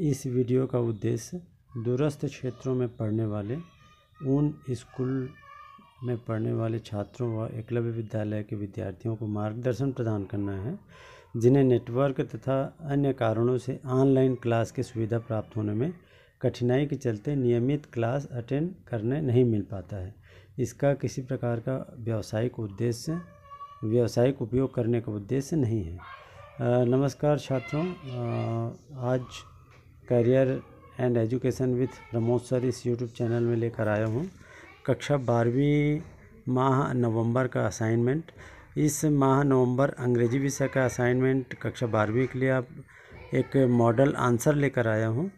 इस वीडियो का उद्देश्य दूरस्थ क्षेत्रों में पढ़ने वाले उन स्कूल में पढ़ने वाले छात्रों व एकलव्य विद्यालय के विद्यार्थियों को मार्गदर्शन प्रदान करना है जिन्हें नेटवर्क तथा अन्य कारणों से ऑनलाइन क्लास की सुविधा प्राप्त होने में कठिनाई के चलते नियमित क्लास अटेंड करने नहीं मिल पाता है इसका किसी प्रकार का व्यावसायिक उद्देश्य व्यावसायिक उपयोग करने का उद्देश्य नहीं है नमस्कार छात्रों आज career and education with Pramod sir इस यूट्यूब चैनल में लेकर आया हूँ कक्षा बारहवीं माह नवंबर का असाइनमेंट इस माह नवंबर अंग्रेजी विषय का असाइनमेंट कक्षा बारहवीं के लिए आप एक मॉडल आंसर लेकर आया हूँ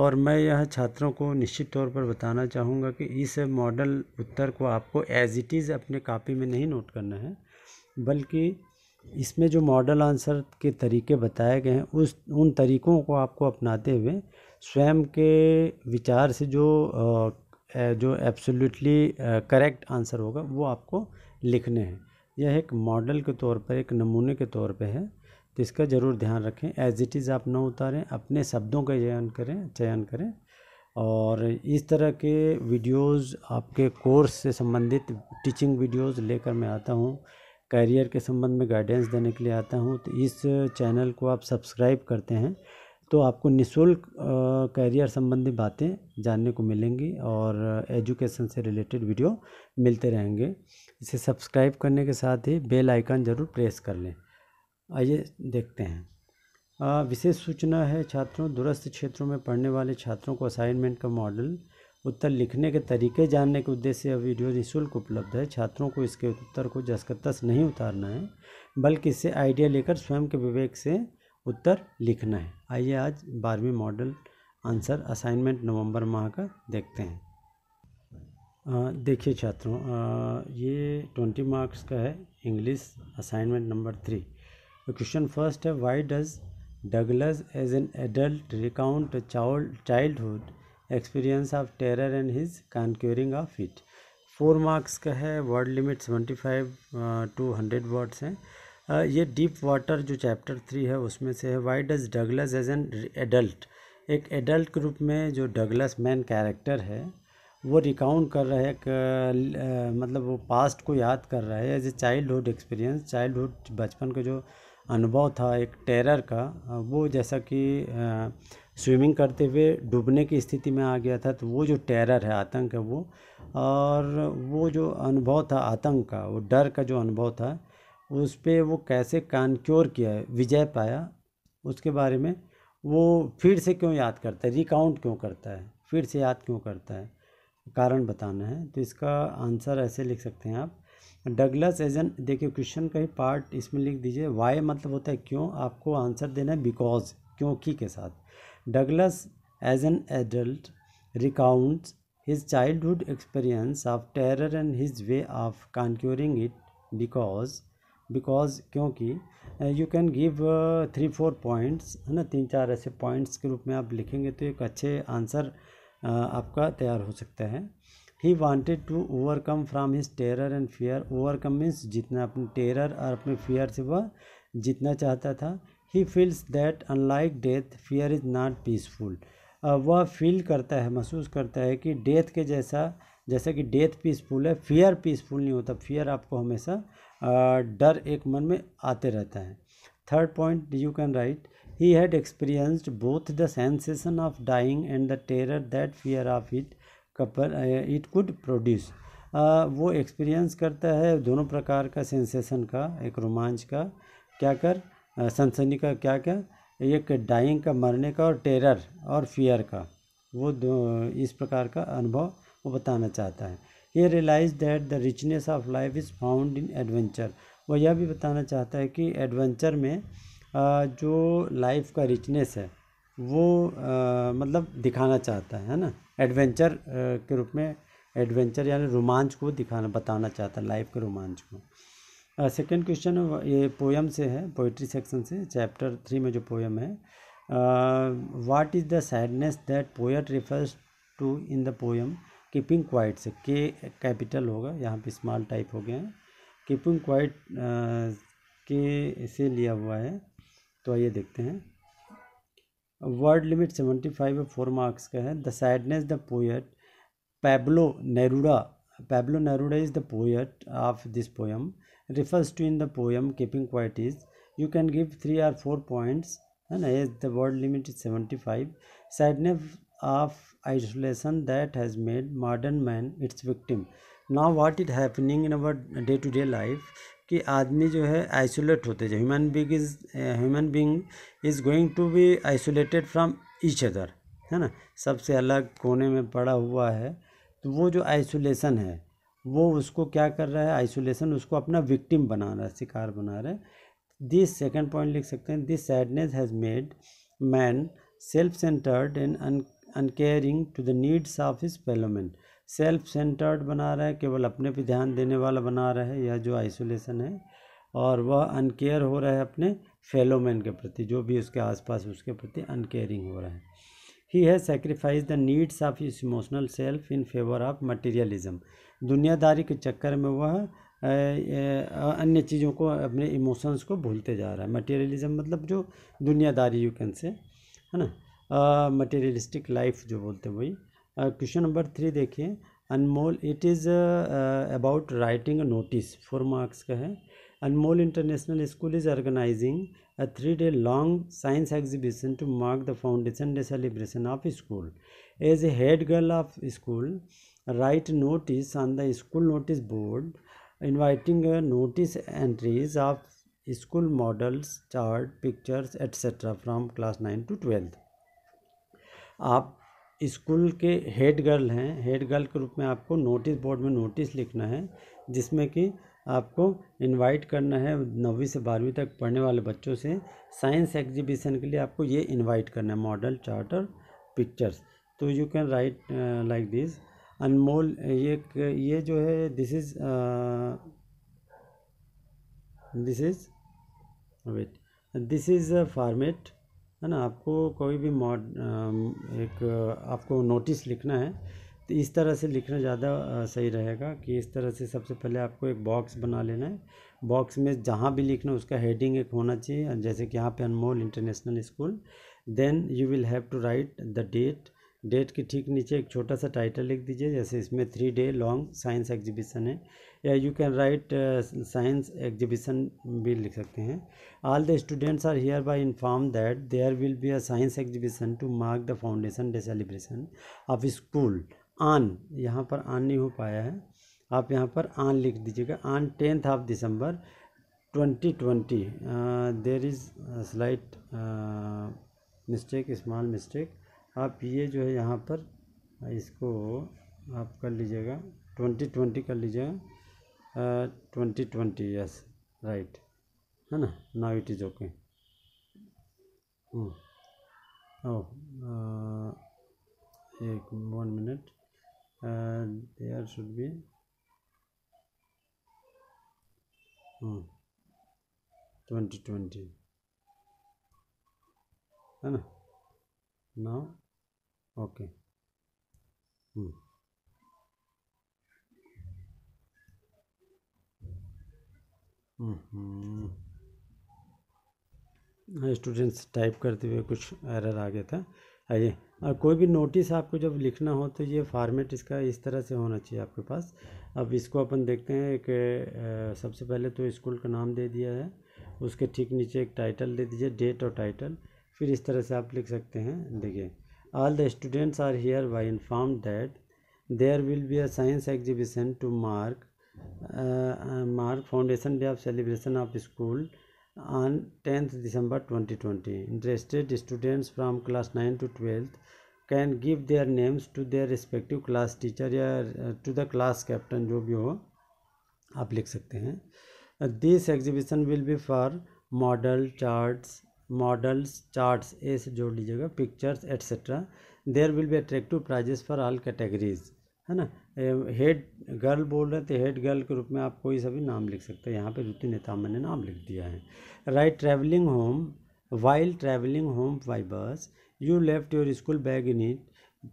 और मैं यह छात्रों को निश्चित तौर पर बताना चाहूँगा कि इस मॉडल उत्तर को आपको एज इट इज़ अपने कापी में नहीं नोट करना है बल्कि इसमें जो मॉडल आंसर के तरीके बताए गए हैं उस उन तरीक़ों को आपको अपनाते हुए स्वयं के विचार से जो जो एब्सोल्युटली करेक्ट आंसर होगा वो आपको लिखने हैं यह एक मॉडल के तौर पर एक नमूने के तौर पर है तो इसका ज़रूर ध्यान रखें एज इट इज़ आप ना उतारें अपने शब्दों का चयन करें चयन करें और इस तरह के वीडियोस आपके कोर्स से संबंधित टीचिंग वीडियोस लेकर मैं आता हूँ करियर के संबंध में गाइडेंस देने के लिए आता हूँ तो इस चैनल को आप सब्सक्राइब करते हैं तो आपको निशुल्क करियर संबंधी बातें जानने को मिलेंगी और एजुकेशन से रिलेटेड वीडियो मिलते रहेंगे इसे सब्सक्राइब करने के साथ ही बेल आइकन ज़रूर प्रेस कर लें आइए देखते हैं विशेष सूचना है छात्रों दूरस्थ क्षेत्रों में पढ़ने वाले छात्रों को असाइनमेंट का मॉडल उत्तर लिखने के तरीके जानने के उद्देश्य यह वीडियो निःशुल्क उपलब्ध है छात्रों को इसके उत्तर को जस नहीं उतारना है बल्कि इससे आइडिया लेकर स्वयं के विवेक से उत्तर लिखना है आइए आज बारहवीं मॉडल आंसर असाइनमेंट नवंबर माह का देखते हैं देखिए छात्रों ये ट्वेंटी मार्क्स का है English assignment number three question first है why does Douglas as an adult recount child childhood experience of terror and his conquering of it four marks का है word limit seventy five to hundred words हैं ये deep water जो chapter three है उसमें से है why does Douglas as an adult एक एडल्ट ग्रुप में जो डगलस मैन कैरेक्टर है वो रिकाउंट कर रहा है एक uh, uh, मतलब वो पास्ट को याद कर रहा है as a childhood experience childhood बचपन का जो अनुभव था एक टेरर का uh, वो जैसा कि स्विमिंग करते हुए डूबने की स्थिति में आ गया था तो वो जो टेरर है आतंक है वो और वो जो अनुभव था आतंक का वो डर का जो अनुभव था उस पर वो कैसे कानक्योर किया विजय पाया उसके बारे में वो फिर से क्यों याद करता है रिकाउंट क्यों करता है फिर से याद क्यों करता है कारण बताना है तो इसका आंसर ऐसे लिख सकते हैं आप डगलस एज एन देखिए क्वेश्चन का ही पार्ट इसमें लिख दीजिए वाई मतलब होता है क्यों आपको आंसर देना है बिकॉज क्योंकि के साथ Douglas, as an adult, recounts his childhood experience of terror and his way of conquering it because because क्योंकि you can give three four points है ना तीन चार ऐसे पॉइंट्स के रूप में आप लिखेंगे तो एक अच्छे आंसर uh, आपका तैयार हो सकता है he wanted to overcome from his terror and fear overcome means जितना अपने टेरर और अपने फेयर से वह जितना चाहता था he feels that unlike death fear is not peaceful वह फील करता है महसूस करता है कि डेथ के जैसा जैसे कि डेथ पीसफुल है फियर पीसफुल नहीं होता फियर आपको हमेशा डर एक मन में आते रहता है third point you can write he had experienced both the sensation of dying and the terror that fear of it couple it could produce वो एक्सपीरियंस करता है दोनों प्रकार का सेंसेशन का एक रोमांच का क्या कर सनसनी का क्या क्या एक डाइंग का मरने का और टेरर और फियर का वो दो इस प्रकार का अनुभव वो बताना चाहता है ये realise that the richness of life is found in adventure वो यह भी बताना चाहता है कि एडवेंचर में जो लाइफ का रिचनेस है वो मतलब दिखाना चाहता है है ना एडवेंचर के रूप में एडवेंचर यानी रोमांच को दिखाना बताना चाहता है लाइफ के रोमांच को सेकंड क्वेश्चन ये पोएम से है पोइट्री सेक्शन से चैप्टर थ्री में जो पोएम है what is the sadness that poet refers to in the poem keeping quiet से के कैपिटल होगा यहाँ पे स्मॉल टाइप हो गए हैं कीपिंग क्वाइट के से लिया हुआ है तो आइए देखते हैं word limit seventy five four marks का है the sadness the poet Pablo Neruda Pablo Neruda is the poet of this poem. It Refers to in the poem keeping quiet is. You can give three or four points. And as the word limit is seventy-five, Sadness of isolation that has made modern man its victim. Now what it happening in our day to day life? कि आदमी जो है isolate होते जाए human being is human being is going to be isolated from each other है ना सबसे अलग कोने में पड़ा हुआ है तो वो जो आइसोलेशन है वो उसको क्या कर रहा है आइसोलेशन उसको अपना विक्टिम बना रहा है शिकार बना रहा है दिस सेकेंड पॉइंट लिख सकते हैं this sadness has made man self centred and uncaring to the needs of his fellowman self centred बना रहा है केवल अपने पे ध्यान देने वाला बना रहा है यह जो आइसोलेशन है और वह अनकेयर हो रहा है अपने फेलोमैन के प्रति जो भी उसके आसपास उसके प्रति अनकेयरिंग हो रहा है he has sacrifice the needs of his emotional self in favour of materialism दुनियादारी के चक्कर में वह अन्य चीज़ों को अपने इमोशंस को भूलते जा रहा है मटेरियलिज्म मतलब जो दुनियादारी यू कैन से है ना मटेरियलिस्टिक लाइफ जो बोलते हैं वही क्वेश्चन नंबर थ्री देखिए Anmol it is about writing notice four marks का है Anmol International School is organizing a three-day long science exhibition to mark the Foundation Day celebration of school. As a head girl of school, write notice on the school notice board inviting a notice entries of school models, chart, pictures, etc. from class 9 to 12. आप school के head girl हैं head girl के रूप में आपको notice board में notice लिखना है जिसमें कि आपको इनवाइट करना है नौवीं से बारहवीं तक पढ़ने वाले बच्चों से साइंस एग्जीबिशन के लिए आपको ये इनवाइट करना है मॉडल चार्ट और पिक्चर्स तो you can write like this Anmol ये ये जो है this is this is wait this is a format है ना आपको कोई भी मॉड um, एक आपको नोटिस लिखना है तो इस तरह से लिखना ज़्यादा सही रहेगा कि इस तरह से सबसे पहले आपको एक बॉक्स बना लेना है बॉक्स में जहाँ भी लिखना उसका हेडिंग एक होना चाहिए जैसे कि यहाँ पे Anmol international school then you will have to write the date date के ठीक नीचे एक छोटा सा टाइटल लिख दीजिए जैसे इसमें three day long science exhibition है या you can write science exhibition भी लिख सकते हैं all the students are hereby inform that there will be a science exhibition to mark the foundation day celebration of school on यहाँ पर आन नहीं हो पाया है आप यहाँ पर आन लिख दीजिएगा on tenth of December twenty twenty there is slight mistake small mistake आप ये जो है यहाँ पर इसको आप कर लीजिएगा ट्वेंटी ट्वेंटी कर लीजिएगा ट्वेंटी ट्वेंटी यस राइट है ना now it is okay oh एक one minute uh, there should be hmm, 2020 है ना now okay hmm students type करते हुए कुछ एरर आ गया था आइए कोई भी नोटिस आपको जब लिखना हो तो ये फार्मेट इसका इस तरह से होना चाहिए आपके पास अब इसको अपन देखते हैं कि सबसे पहले तो स्कूल का नाम दे दिया है उसके ठीक नीचे एक टाइटल दे दीजिए डेट और टाइटल फिर इस तरह से आप लिख सकते हैं देखिए all the students are hereby inform that there will be a science exhibition to mark mark foundation day of celebration of school on 10th December 2020. Interested students from class 9 to 12th can give their names to their respective class teacher या to the class captain जो भी हो आप लिख सकते हैं this exhibition will be for model charts models charts ए से जोड़ लीजिएगा pictures etcetera there will be attractive prizes for all categories है ना हेड गर्ल बोल रहे थे हेड गर्ल के रूप में आप कोई सा भी नाम लिख सकते हैं यहाँ पे रुति नेतामन ने नाम लिख दिया है right travelling home while travelling home by bus you left your school bag in it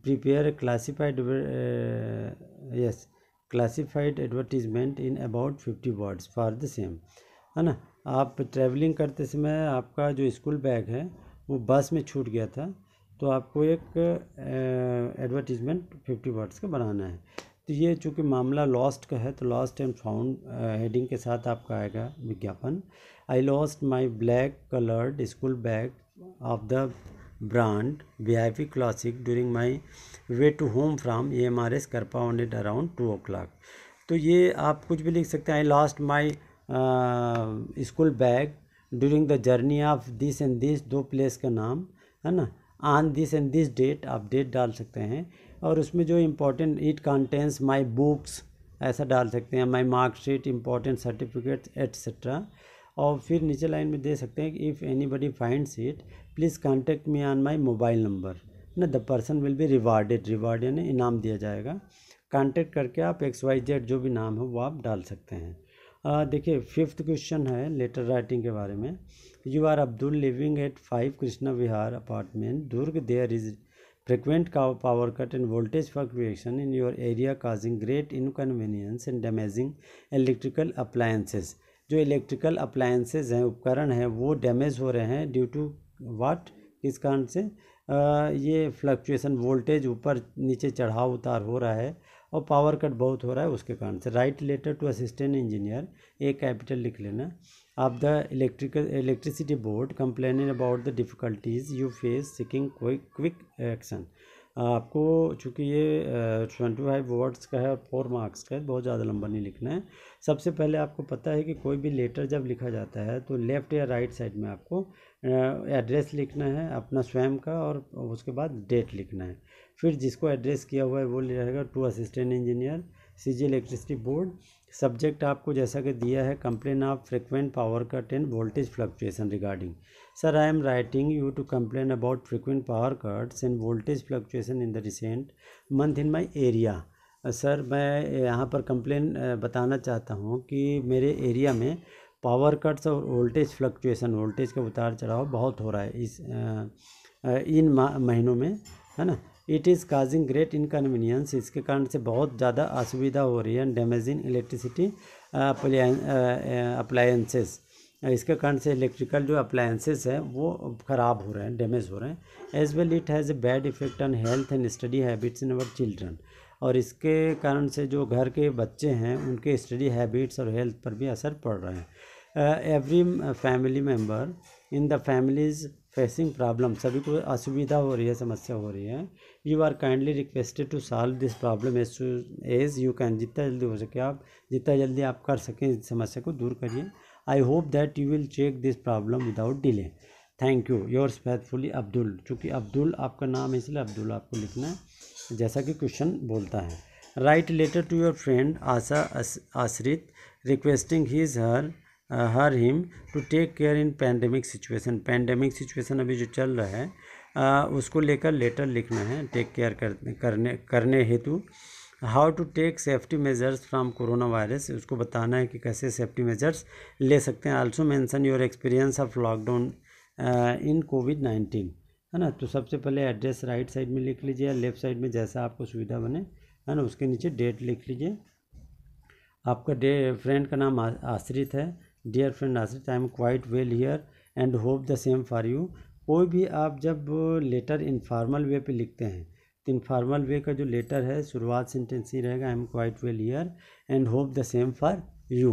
prepare classified yes classified advertisement in about fifty words for the same है ना आप ट्रैवलिंग करते समय आपका जो स्कूल बैग है वो बस में छूट गया था तो आपको एक एडवर्टीजमेंट फिफ्टी वर्ड्स का बनाना है तो ये चूँकि मामला लॉस्ट का है तो लॉस्ट एंड फाउंड हेडिंग के साथ आपका आएगा विज्ञापन I lost my black coloured school bag of the brand V I P classic during my way to home from E M R S करपा on it around two o'clock तो ये आप कुछ भी लिख सकते हैं I lost my school bag during the journey of this and this दो प्लेस का नाम है ना on this and this date आप डेट डाल सकते हैं और उसमें जो important it contains my books ऐसा डाल सकते हैं my marksheet important certificates etcetera और फिर नीचे लाइन में दे सकते हैं if anybody find it please contact me on my mobile number ना the person will be rewarded reward यानी इनाम दिया जाएगा कॉन्टेक्ट करके आप एक्स वाई जेड जो भी नाम हो वो आप डाल सकते हैं देखिए फिफ्थ क्वेश्चन है लेटर राइटिंग के बारे में you are Abdul living at five Krishna Vihar apartment Durg there is frequent का power cut and voltage fluctuation in your area causing great inconvenience and damaging electrical appliances. जो इलेक्ट्रिकल अप्लायंसेज हैं उपकरण हैं वो डैमेज हो रहे हैं ड्यू टू वाट किस कारण से आ, ये फ्लक्चुएसन वोल्टेज ऊपर नीचे चढ़ाव उतार हो रहा है और पावर कट बहुत हो रहा है उसके कारण से write letter to assistant engineer A capital लिख लेना of the electrical electricity board complaining about the difficulties you face seeking quick quick action आपको चूँकि ये ट्वेंटी फाइव वर्ड्स का है और फोर मार्क्स का है बहुत ज़्यादा लंबा नहीं लिखना है सबसे पहले आपको पता है कि कोई भी लेटर जब लिखा जाता है तो लेफ़्ट या राइट साइड में आपको एड्रेस लिखना है अपना स्वयं का और उसके बाद डेट लिखना है फिर जिसको एड्रेस किया हुआ है वो रहेगा to assistant engineer C G electricity board subject आपको जैसा कि दिया है complain of frequent power cut and voltage fluctuation regarding sir I am writing you to complain about frequent power cuts and voltage fluctuation in the recent month in my area sir मैं यहाँ पर complain uh, बताना चाहता हूँ कि मेरे area में power cuts और वोल्टेज फ्लक्चुएसन वोल्टेज का उतार चढ़ाव बहुत हो रहा है इस uh, uh, इन महीनों में है ना it is causing great inconvenience इसके कारण से बहुत ज़्यादा असुविधा हो रही है डैमेजिंग इलेक्ट्रिसिटी अप्लायंसेस इसके कारण से इलेक्ट्रिकल जो अप्लायंसेस हैं वो ख़राब हो रहे हैं डैमेज हो रहे हैं as well it has a bad effect on health and study habits in our children और इसके कारण से जो घर के बच्चे हैं उनके स्टडी हैबिट्स और हेल्थ पर भी असर पड़ रहा है every family member in the families facing problem सभी को असुविधा हो रही है समस्या हो रही है you are kindly requested to solve this problem as as you can जितना जल्दी हो सके आप जितना जल्दी आप कर सकें इस समस्या को दूर करिए I hope that you will check this problem without delay thank you your respectfully Abdul चूँकि अब्दुल आपका नाम है इसलिए अब्दुल आपको लिखना है जैसा कि क्वेश्चन बोलता है write letter to your friend Asha Ashrit requesting his her her him to take care in pandemic situation pandemic situation अभी जो चल रहा है आ, उसको लेकर लेटर लिखना है टेक केयर करने करने हेतु how to take safety measures from corona virus उसको बताना है कि कैसे सेफ्टी मेजर्स ले सकते हैं also mention your experience of lockdown in COVID nineteen है ना तो सबसे पहले एड्रेस राइट साइड में लिख लीजिए या लेफ्ट साइड में जैसा आपको सुविधा बने है ना उसके नीचे डेट लिख लीजिए आपका डे फ्रेंड का नाम आश्रित है dear friend Nasir I am quite well here and hope the same for you कोई भी आप जब लेटर इनफॉर्मल वे पे लिखते हैं तो इनफॉर्मल वे का जो लेटर है शुरुआत सेंटेंस ही रहेगा I am quite well here and hope the same for you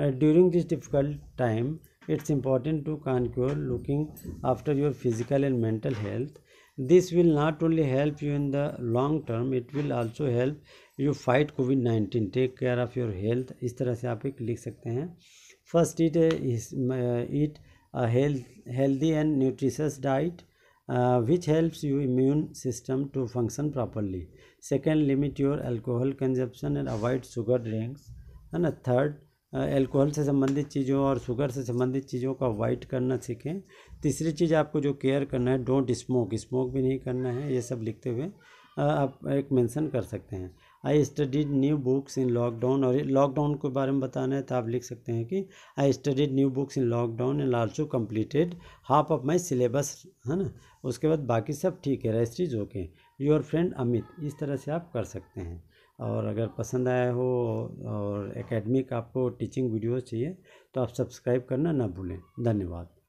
during this difficult time it's important to concur looking after your physical and mental health this will not only help you in the long term it will also help you fight COVID nineteen take care of your health इस तरह से आप एक लिख सकते हैं First, it is eat a health, healthy and nutritious diet, uh, which helps your immune system to function properly. Second, limit your alcohol consumption and avoid sugar drinks. and a third alcohol से संबंधित चीज़ों और sugar से संबंधित चीज़ों को avoid करना सीखें तीसरी चीज़ आपको जो केयर करना है डोंट स्मोक स्मोक भी नहीं करना है ये सब लिखते हुए आप एक मेंशन कर सकते हैं I studied new books in lockdown और लॉकडाउन के बारे में बताना है तो आप लिख सकते हैं कि I studied new books in lockdown and also completed half of my syllabus है ना उसके बाद बाकी सब ठीक है rest is okay your friend Amit इस तरह से आप कर सकते हैं और अगर पसंद आया हो और एकेडमिक आपको टीचिंग वीडियोज चाहिए तो आप सब्सक्राइब करना ना भूलें धन्यवाद